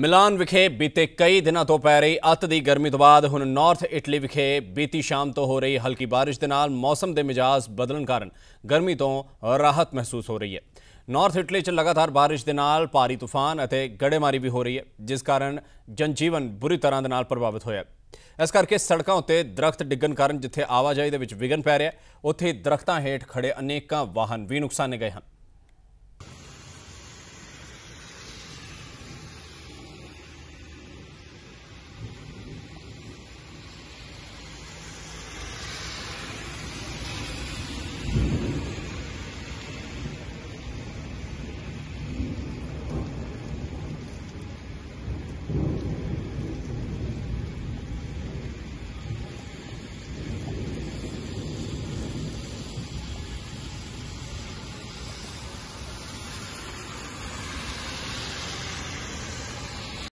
ਮਿਲਾਨ ਵਿਖੇ ਬੀਤੇ ਕਈ ਦਿਨਾਂ ਤੋਂ ਪੈ ਰਹੀ ਅਤ ਦੀ ਗਰਮੀ ਤੋਂ ਬਾਅਦ ਹੁਣ ਨਾਰਥ ਇਟਲੀ ਵਿਖੇ ਬੀਤੀ ਸ਼ਾਮ ਤੋਂ ਹੋ ਰਹੀ ਹਲਕੀ بارش ਦੇ ਨਾਲ ਮੌਸਮ ਦੇ ਮਿਜਾਜ਼ ਬਦਲਣ ਕਾਰਨ ਗਰਮੀ ਤੋਂ ਰਾਹਤ ਮਹਿਸੂਸ ਹੋ ਰਹੀ ਹੈ ਨਾਰਥ ਇਟਲੀ 'ਚ ਲਗਾਤਾਰ بارش ਦੇ ਨਾਲ ਭਾਰੀ ਤੂਫਾਨ ਅਤੇ ਗੜੇਮਾਰੀ ਵੀ ਹੋ ਰਹੀ ਹੈ ਜਿਸ ਕਾਰਨ ਜਨਜੀਵਨ ਬੁਰੀ ਤਰ੍ਹਾਂ ਦੇ ਨਾਲ ਪ੍ਰਭਾਵਿਤ ਹੋਇਆ ਇਸ ਕਰਕੇ ਸੜਕਾਂ ਉੱਤੇ ਦਰਖਤ ਡਿੱਗਣ ਕਾਰਨ ਜਿੱਥੇ ਆਵਾਜਾਈ ਦੇ ਵਿੱਚ ਵਿਘਨ ਪੈ ਰਿਹਾ ਉੱਥੇ ਦਰਖਤਾਂ ਹੇਠ ਖੜੇ ਅਨੇਕਾਂ ਵਾਹਨ ਵੀ ਨੁਕਸਾਨੇ ਗਏ ਹਨ